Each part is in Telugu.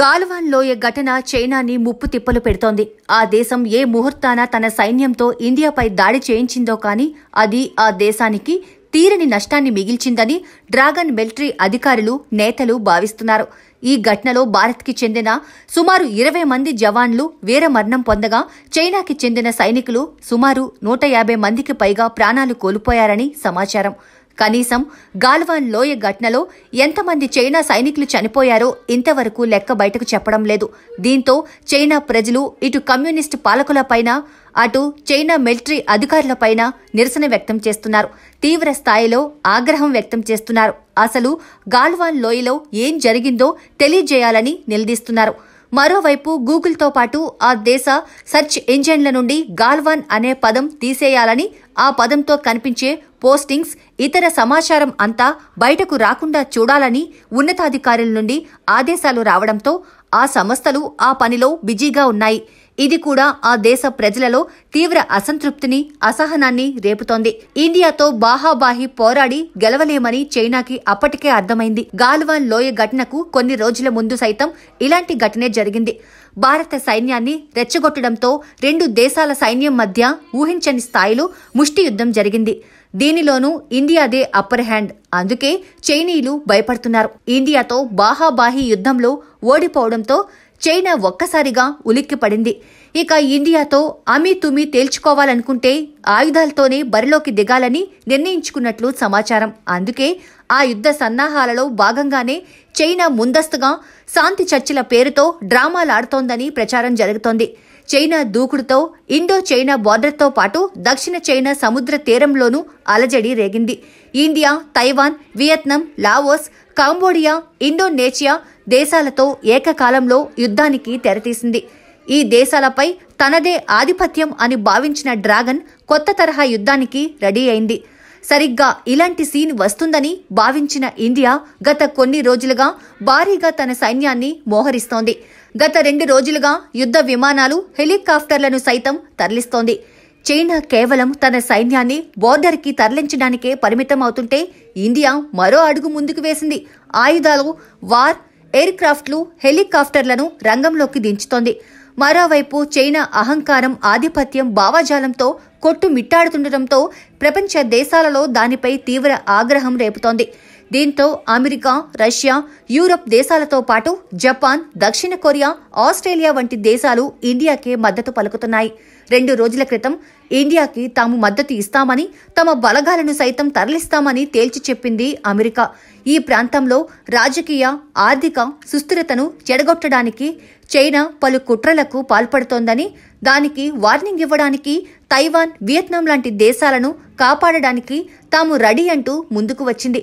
గాల్వాన్ లోయ ఘటన చైనాని ముప్పు తిప్పలు పెడుతోంది ఆ దేశం ఏ ముహూర్తాన తన సైన్యంతో ఇండియాపై దాడి చేయించిందో కానీ అది ఆ దేశానికి తీరని నష్టాన్ని మిగిల్చిందని డ్రాగన్ మిలిటరీ అధికారులు నేతలు భావిస్తున్నారు ఈ ఘటనలో భారత్కి చెందిన సుమారు ఇరవై మంది జవాన్లు వీరమరణం పొందగా చైనాకి చెందిన సైనికులు సుమారు నూట యాభై మందికి పైగా ప్రాణాలు కోల్పోయారని సమాచారం కనీసం గాల్వాన్ లోయ ఘటనలో ఎంతమంది చైనా సైనికులు చనిపోయారో ఇంతవరకు లెక్క బయటకు చెప్పడం లేదు దీంతో చైనా ప్రజలు ఇటు కమ్యూనిస్టు పాలకులపైన అటు చైనా మిలిటరీ అధికారులపైన నిరసన వ్యక్తం చేస్తున్నారు తీవ్ర స్థాయిలో ఆగ్రహం వ్యక్తం చేస్తున్నారు అసలు గాల్వాన్ లోయలో ఏం జరిగిందో తెలియజేయాలని నిలదీస్తున్నారు మరోవైపు గూగుల్తో పాటు ఆ దేశ సెర్చ్ ఇంజన్ల నుండి గాల్వాన్ అనే పదం తీసేయాలని ఆ పదంతో కనిపించే పోస్టింగ్స్ ఇతర సమాచారం అంతా బయటకు రాకుండా చూడాలని ఉన్నతాధికారుల నుండి ఆదేశాలు రావడంతో ఆ సంస్థలు ఆ పనిలో బిజీగా ఉన్నాయి ఇది కూడా ఆ దేశ ప్రజలలో తీవ్ర అసంతృప్తిని అసహనాన్ని రేపుతోంది ఇండియాతో బాహాబాహి పోరాడి గెలవలేమని చైనాకి అప్పటికే అర్థమైంది గాల్వాన్ లోయ ఘటనకు కొన్ని రోజుల ముందు సైతం ఇలాంటి ఘటనే జరిగింది భారత సైన్యాన్ని రెచ్చగొట్టడంతో రెండు దేశాల సైన్యం మధ్య ఊహించని స్థాయిలో ముష్టి యుద్ధం జరిగింది దీనిలోనూ ఇండియాదే అప్పర్ హ్యాండ్ అందుకే చైనీయులు భయపడుతున్నారు ఇండియాతో బాహాబాహి యుద్ధంలో ఓడిపోవడంతో చైనా ఒక్కసారిగా ఉలిక్కిపడింది ఇక ఇండియాతో అమీ తుమి తేల్చుకోవాలనుకుంటే ఆయుధాలతోనే బరిలోకి దిగాలని నిర్ణయించుకున్నట్లు సమాచారం అందుకే ఆ యుద్ధ సన్నాహాలలో భాగంగానే చైనా ముందస్తుగా శాంతి చర్చల పేరుతో డ్రామాలాడుతోందని ప్రచారం జరుగుతోంది చైనా దూకుడుతో ఇండో చైనా బార్డర్తో పాటు దక్షిణ చైనా సముద్ర తీరంలోనూ అలజడి రేగింది India Taiwan Vietnam Laos Cambodia Indonesia దేశాలతో ఏకకాలంలో యుద్ధానికి తెరతీసింది ఈ దేశాలపై తనదే ఆధిపత్యం అని భావించిన డ్రాగన్ కొత్త తరహా యుద్ధానికి రెడీ అయింది సరిగ్గా ఇలాంటి సీన్ వస్తుందని భావించిన ఇండియా గత కొన్ని రోజులుగా భారీగా తన సైన్యాన్ని మోహరిస్తోంది గత రెండు రోజులుగా యుద్ధ విమానాలు హెలికాప్టర్లను సైతం తరలిస్తోంది చైనా కేవలం తన సైన్యాన్ని బోర్డర్కి తరలించడానికే పరిమితం అవుతుంటే ఇండియా మరో అడుగు ముందుకు వేసింది ఆయుధాలు వార్ ఎయిర్ క్రాఫ్ట్లు హెలికాప్టర్లను రంగంలోకి దించుతోంది మరోవైపు చైనా అహంకారం ఆధిపత్యం భావాజాలంతో కొట్టుమిట్టాడుతుండటంతో ప్రపంచ దేశాలలో దానిపై తీవ్ర ఆగ్రహం రేపుతోంది దీంతో అమెరికా రష్యా యూరప్ దేశాలతో పాటు జపాన్ దక్షిణ కొరియా ఆస్ట్రేలియా వంటి దేశాలు ఇండియాకే మద్దతు పలుకుతున్నాయి రెండు రోజుల క్రితం ఇండియాకి తాము మద్దతు ఇస్తామని తమ బలగాలను సైతం తరలిస్తామని తేల్చి చెప్పింది అమెరికా ఈ ప్రాంతంలో రాజకీయ ఆర్థిక సుస్థిరతను చెడగొట్టడానికి చైనా పలు కుట్రలకు పాల్పడుతోందని దానికి వార్నింగ్ ఇవ్వడానికి తైవాన్ వియత్నాం లాంటి దేశాలను కాపాడడానికి తాము రెడీ అంటూ ముందుకు వచ్చింది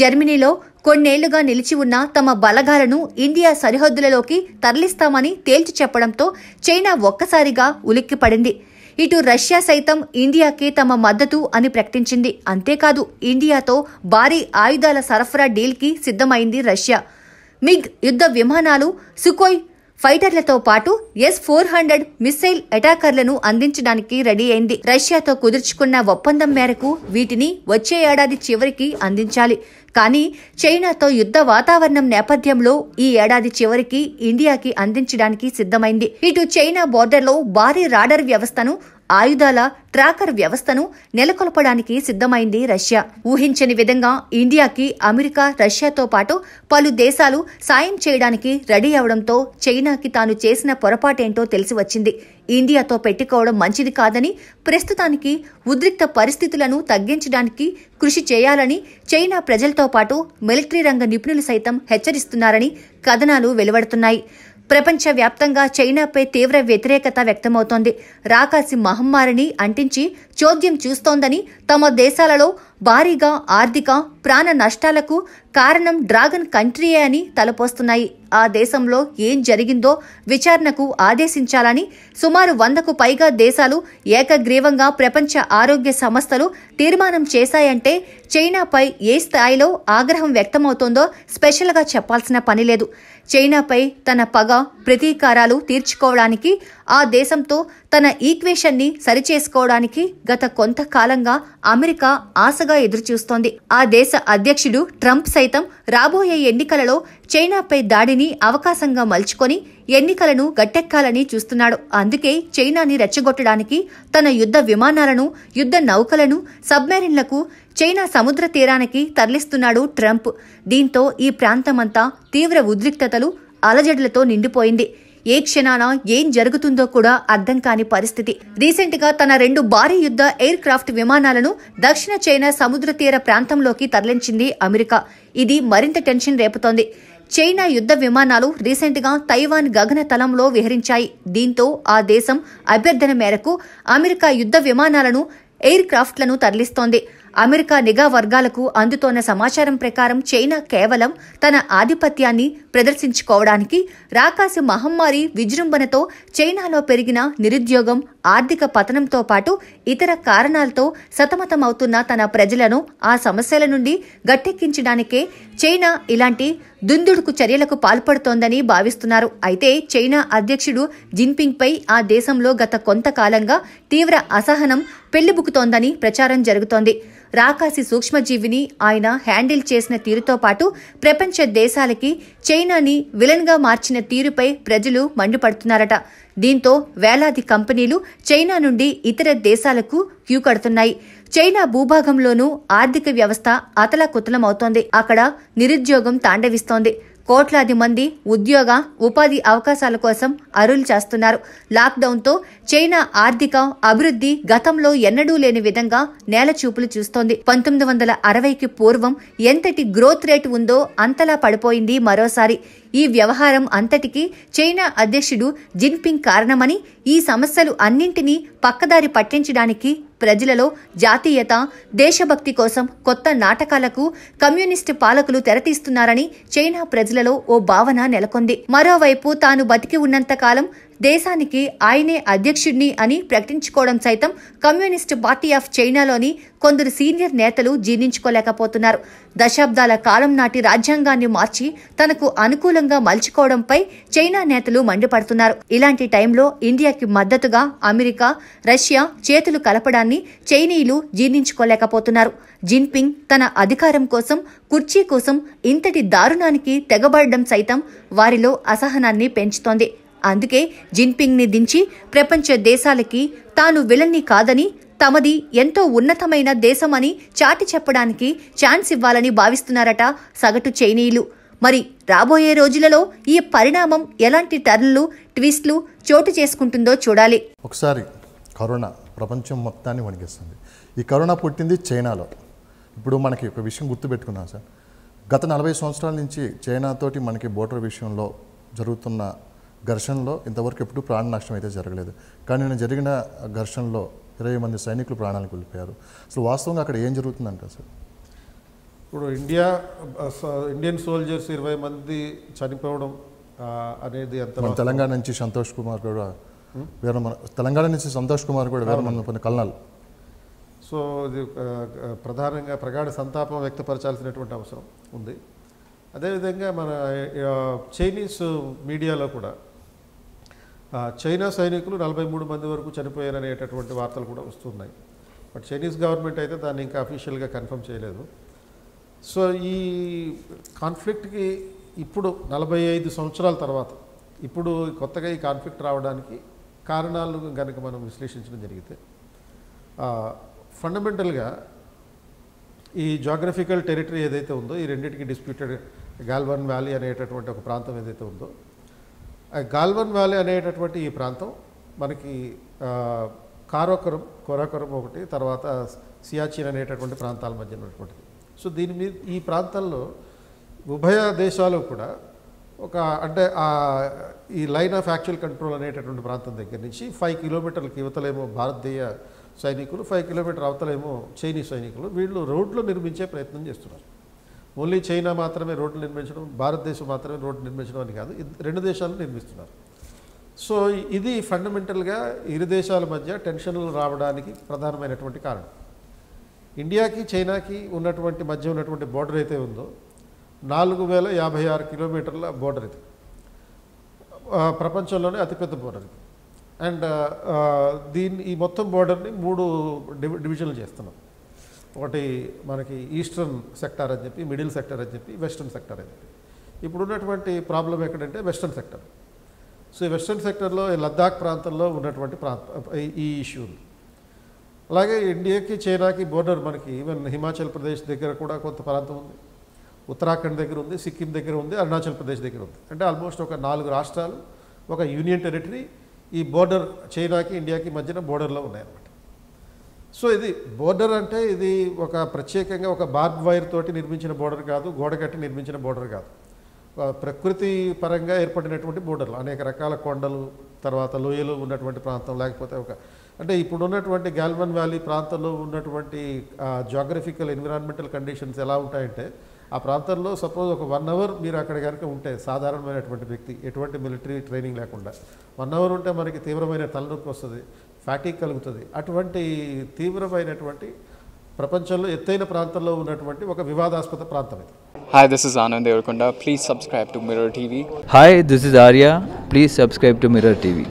జర్మనీలో కొన్నేళ్లుగా నిలిచి ఉన్న తమ బలగాలను ఇండియా సరిహద్దులలోకి తరలిస్తామని తేల్చి చెప్పడంతో చైనా ఒక్కసారిగా ఉలిక్కిపడింది ఇటు రష్యా సైతం ఇండియాకి తమ మద్దతు అని ప్రకటించింది అంతేకాదు ఇండియాతో భారీ ఆయుధాల సరఫరా డీల్కి సిద్ధమైంది రష్యా మిగ్ యుద్ధ విమానాలు సుకోయ్ ఫైటర్లతో పాటు ఎస్ ఫోర్ హండ్రెడ్ మిస్సైల్ అటాకర్లను అందించడానికి రెడీ అయింది రష్యాతో కుదుర్చుకున్న ఒప్పందం మేరకు వీటిని వచ్చే ఏడాది చివరికి అందించాలి కానీ చైనాతో యుద్ధ వాతావరణం నేపథ్యంలో ఈ ఏడాది చివరికి ఇండియాకి అందించడానికి సిద్ధమైంది ఇటు చైనా బోర్డర్లో భారీ రాడర్ వ్యవస్థను ఆయుధాల ట్రాకర్ వ్యవస్థను నెలకొల్పడానికి సిద్ధమైంది రష్యా ఊహించని విధంగా ఇండియాకి అమెరికా రష్యాతో పాటు పలు దేశాలు సాయం చేయడానికి రెడీ అవడంతో చైనాకి తాను చేసిన పొరపాటేంటో తెలిసి వచ్చింది ఇండియాతో పెట్టుకోవడం మంచిది కాదని ప్రస్తుతానికి ఉద్రిక్త పరిస్థితులను తగ్గించడానికి కృషి చేయాలని చైనా ప్రజలతో పాటు మిలిటరీ రంగ నిపుణులు సైతం హెచ్చరిస్తున్నారని కథనాలు వెలువడుతున్నాయి ప్రపంచవ్యాప్తంగా చైనాపై తీవ్ర వ్యతిరేకత వ్యక్తమవుతోంది రాకాసి మహమ్మారిని అంటించి చోద్యం చూస్తోందని తమ దేశాలలో భారీగా ఆర్థిక ప్రాణ నష్టాలకు కారణం డ్రాగన్ కంట్రీయే అని తలపోస్తున్నాయి ఆ దేశంలో ఏం జరిగిందో విచారణకు ఆదేశించాలని సుమారు వందకు పైగా దేశాలు ఏకగ్రీవంగా ప్రపంచ ఆరోగ్య సంస్థలు తీర్మానం చేశాయంటే చైనాపై ఏ స్థాయిలో ఆగ్రహం వ్యక్తమవుతోందో స్పెషల్గా చెప్పాల్సిన పనిలేదు చైనాపై తన పగ ప్రతీకారాలు తీర్చుకోవడానికి ఆ దేశంతో తన ఈక్వేషన్ని సరిచేసుకోవడానికి గత కొంతకాలంగా అమెరికా ఆశగా ఎదురుచూస్తోంది ఆ దేశ అధ్యక్షుడు ట్రంప్ సైతం రాబోయే ఎన్నికలలో చైనాపై దాడిని అవకాశంగా మలుచుకొని ఎన్నికలను గట్టెక్కాలని చూస్తున్నాడు అందుకే చైనాని రెచ్చగొట్టడానికి తన యుద్ధ విమానాలను యుద్ధ నౌకలను సబ్మెరిన్లకు చైనా సముద్ర తీరానికి తరలిస్తున్నాడు ట్రంప్ దీంతో ఈ ప్రాంతమంతా తీవ్ర ఉద్రిక్తతలు అలజడులతో నిండిపోయింది ఏ క్షణాన ఏం జరుగుతుందో కూడా అర్థం కాని పరిస్థితి రీసెంట్ గా తన రెండు భారీ యుద్ధ ఎయిర్ క్రాఫ్ట్ విమానాలను దక్షిణ చైనా సముద్ర తీర ప్రాంతంలోకి తరలించింది అమెరికా ఇది మరింత టెన్షన్ రేపుతోంది చైనా యుద్ధ విమానాలు రీసెంట్గా తైవాన్ గగన తలంలో విహరించాయి దీంతో ఆ దేశం అభ్యర్థన మేరకు అమెరికా యుద్ధ విమానాలను ఎయిర్ క్రాఫ్ట్లను తరలిస్తోంది అమెరికా నిఘా వర్గాలకు అందుతోన్న సమాచారం ప్రకారం చైనా కేవలం తన ఆధిపత్యాన్ని ప్రదర్శించుకోవడానికి రాకాసి మహమ్మారి విజృంభణతో చైనాలో పెరిగిన నిరుద్యోగం ఆర్థిక పతనంతో పాటు ఇతర కారణాలతో సతమతమవుతున్న తన ప్రజలను ఆ సమస్యల నుండి గట్టెక్కించడానికే చైనా ఇలాంటి దుందుడుకు చర్యలకు పాల్పడుతోందని భావిస్తున్నారు అయితే చైనా అధ్యక్షుడు జిన్పింగ్పై ఆ దేశంలో గత కొంతకాలంగా తీవ్ర అసహనం పెళ్లిబుకుతోందని ప్రచారం జరుగుతోంది రాకాసి సూక్ష్మజీవిని ఆయన హ్యాండిల్ చేసిన తీరుతో పాటు ప్రపంచ దేశాలకి చైనాని విలన్గా మార్చిన తీరుపై ప్రజలు మండిపడుతున్నారట దీంతో వేలాది కంపెనీలు చైనా నుండి ఇతర దేశాలకు క్యూ కడుతున్నాయి చైనా భూభాగంలోనూ ఆర్థిక వ్యవస్థ అతలాకుతలమవుతోంది అక్కడ నిరుద్యోగం తాండవిస్తోంది కోట్లాది మంది ఉద్యోగ ఉపాధి అవకాశాల కోసం అరులు చేస్తున్నారు లాక్డౌన్తో చైనా ఆర్థిక అభివృద్ధి గతంలో ఎన్నడూ లేని విధంగా నేల చూపులు చూస్తోంది పంతొమ్మిది వందల అరవైకి పూర్వం ఎంతటి గ్రోత్ రేట్ ఉందో అంతలా పడిపోయింది మరోసారి ఈ వ్యవహారం అంతటికి చైనా అధ్యక్షుడు జిన్పింగ్ కారణమని ఈ సమస్యలు అన్నింటినీ పక్కదారి పట్టించడానికి ప్రజలలో జాతీయత దేశభక్తి కోసం కొత్త నాటకాలకు కమ్యూనిస్టు పాలకులు తెరతీస్తున్నారని చైనా ప్రజలలో ఓ భావన నెలకొంది మరోవైపు తాను బతికి ఉన్నంతకాలం దేశానికి ఆయనే అధ్యక్షుడిని అని ప్రకటించుకోవడం సైతం కమ్యూనిస్టు పార్టీ ఆఫ్ చైనాలోని కొందరు సీనియర్ నేతలు జీర్ణించుకోలేకపోతున్నారు దశాబ్దాల కాలం నాటి రాజ్యాంగాన్ని మార్చి తనకు అనుకూలంగా మలుచుకోవడంపై చైనా నేతలు మండిపడుతున్నారు ఇలాంటి టైంలో ఇండియాకి మద్దతుగా అమెరికా రష్యా చేతులు కలపడాన్ని చైనీయులు జీర్ణించుకోలేకపోతున్నారు జిన్పింగ్ తన అధికారం కోసం కుర్చీ కోసం ఇంతటి దారుణానికి తెగబడడం సైతం వారిలో అసహనాన్ని పెంచుతోంది అందుకే జిన్పింగ్ని దించి ప్రపంచ దేశాలకి తాను విలన్ని కాదని తమది ఎంతో ఉన్నతమైన దేశమని చాటి చెప్పడానికి ఛాన్స్ ఇవ్వాలని భావిస్తున్నారట సగటు చైనీయులు మరి రాబోయే రోజులలో ఈ పరిణామం ఎలాంటి టర్న్లు ట్విస్ట్లు చోటు చేసుకుంటుందో చూడాలి ఒకసారి కరోనా ప్రపంచం మొత్తాన్ని వణిగిస్తుంది ఈ కరోనా పుట్టింది చైనాలో ఇప్పుడు మనకి ఒక విషయం గుర్తుపెట్టుకున్నాం సార్ గత నలభై సంవత్సరాల నుంచి చైనాతోటి మనకి బోర్డర్ విషయంలో జరుగుతున్న ఘర్షణలో ఇంతవరకు ఎప్పుడు ప్రాణ నష్టం అయితే జరగలేదు కానీ నేను జరిగిన ఘర్షణలో ఇరవై మంది సైనికులు ప్రాణాలు కోల్పోయారు అసలు వాస్తవంగా అక్కడ ఏం జరుగుతుందంట సార్ ఇప్పుడు ఇండియా ఇండియన్ సోల్జర్స్ ఇరవై మంది చనిపోవడం అనేది తెలంగాణ నుంచి సంతోష్ కుమార్ కూడా మన తెలంగాణ నుంచి సంతోష్ కుమార్ కూడా మంది పొందిన కల్నాలు సో ఇది ప్రధానంగా ప్రగాఢ సంతాపం వ్యక్తపరచాల్సినటువంటి అవసరం ఉంది అదేవిధంగా మన చైనీస్ మీడియాలో కూడా చైనా సైనికులు నలభై మూడు మంది వరకు చనిపోయారనేటటువంటి వార్తలు కూడా వస్తున్నాయి బట్ చైనీస్ గవర్నమెంట్ అయితే దాన్ని ఇంకా అఫీషియల్గా కన్ఫర్మ్ చేయలేదు సో ఈ కాన్ఫ్లిక్ట్కి ఇప్పుడు నలభై ఐదు సంవత్సరాల తర్వాత ఇప్పుడు కొత్తగా ఈ కాన్ఫ్లిక్ట్ రావడానికి కారణాలు కనుక మనం విశ్లేషించడం జరిగితే ఫండమెంటల్గా ఈ జాగ్రఫికల్ టెరిటరీ ఏదైతే ఉందో ఈ రెండింటికి డిస్ప్యూటెడ్ గాల్వన్ వ్యాలీ అనేటటువంటి ఒక ప్రాంతం ఏదైతే ఉందో గాల్వన్ వ్యాలీ అనేటటువంటి ఈ ప్రాంతం మనకి కారోకరం కొరాకరం ఒకటి తర్వాత సియాచిన్ అనేటటువంటి ప్రాంతాల మధ్య ఉన్నటువంటిది సో దీని మీద ఈ ప్రాంతంలో ఉభయ దేశాలు కూడా ఒక అంటే ఈ లైన్ ఆఫ్ యాక్చువల్ కంట్రోల్ అనేటటువంటి ప్రాంతం దగ్గర నుంచి ఫైవ్ కిలోమీటర్లకి యువతలేమో భారతీయ సైనికులు ఫైవ్ కిలోమీటర్ అవతలేమో చైనీస్ సైనికులు వీళ్ళు రోడ్లు నిర్మించే ప్రయత్నం చేస్తున్నారు ఓన్లీ చైనా మాత్రమే రోడ్లు నిర్మించడం భారతదేశం మాత్రమే రోడ్డు నిర్మించడం అని కాదు రెండు దేశాలు నిర్మిస్తున్నారు సో ఇది ఫండమెంటల్గా ఇరు దేశాల మధ్య టెన్షన్లు రావడానికి ప్రధానమైనటువంటి కారణం ఇండియాకి చైనాకి ఉన్నటువంటి మధ్య ఉన్నటువంటి బోర్డర్ అయితే ఉందో నాలుగు వేల యాభై ఆరు కిలోమీటర్ల బోర్డర్ ఇది ప్రపంచంలోనే అతిపెద్ద బోర్డర్ ఇది అండ్ దీన్ని ఈ మొత్తం బోర్డర్ని మూడు డివి డివిజన్లు చేస్తున్నాం ఒకటి మనకి ఈస్టర్న్ సెక్టార్ అని చెప్పి మిడిల్ సెక్టార్ అని చెప్పి వెస్ట్రన్ సెక్టార్ అని చెప్పి ఇప్పుడు ఉన్నటువంటి ప్రాబ్లం ఎక్కడంటే వెస్ట్రన్ సెక్టర్ సో ఈ వెస్ట్రన్ సెక్టర్లో ఈ లద్దాఖ్ ప్రాంతంలో ఉన్నటువంటి ప్రాంత ఈ ఇష్యూలు అలాగే ఇండియాకి చైనాకి బోర్డర్ మనకి ఈవెన్ హిమాచల్ ప్రదేశ్ దగ్గర కూడా కొంత ప్రాంతం ఉంది ఉత్తరాఖండ్ దగ్గర ఉంది సిక్కిం దగ్గర ఉంది అరుణాచల్ ప్రదేశ్ దగ్గర ఉంది అంటే ఆల్మోస్ట్ ఒక నాలుగు రాష్ట్రాలు ఒక యూనియన్ టెరిటరీ ఈ బోర్డర్ చైనాకి ఇండియాకి మధ్యన బోర్డర్లో ఉన్నాయన్నమాట సో ఇది బోర్డర్ అంటే ఇది ఒక ప్రత్యేకంగా ఒక బార్బ్ వైర్ తోటి నిర్మించిన బోర్డర్ కాదు గోడ కట్టి నిర్మించిన బోర్డర్ కాదు ప్రకృతి పరంగా ఏర్పడినటువంటి బోర్డర్లు అనేక రకాల కొండలు తర్వాత లోయలు ఉన్నటువంటి ప్రాంతం లేకపోతే ఒక అంటే ఇప్పుడు ఉన్నటువంటి గాల్వన్ వ్యాలీ ప్రాంతంలో ఉన్నటువంటి జాగ్రఫికల్ ఎన్విరాన్మెంటల్ కండిషన్స్ ఎలా ఉంటాయంటే ఆ ప్రాంతంలో సపోజ్ ఒక వన్ అవర్ మీరు అక్కడ కనుక ఉంటే సాధారణమైనటువంటి వ్యక్తి ఎటువంటి మిలిటరీ ట్రైనింగ్ లేకుండా వన్ అవర్ ఉంటే మనకి తీవ్రమైన తలనొప్పి వస్తుంది ఫ్యాటిక్ కలుగుతుంది అటువంటి తీవ్రమైనటువంటి ప్రపంచంలో ఎత్తైన ప్రాంతంలో ఉన్నటువంటి ఒక వివాదాస్పద ప్రాంతం ఇది hi this is Anand Deverakonda please subscribe to Mirror TV hi this is Arya please subscribe to Mirror TV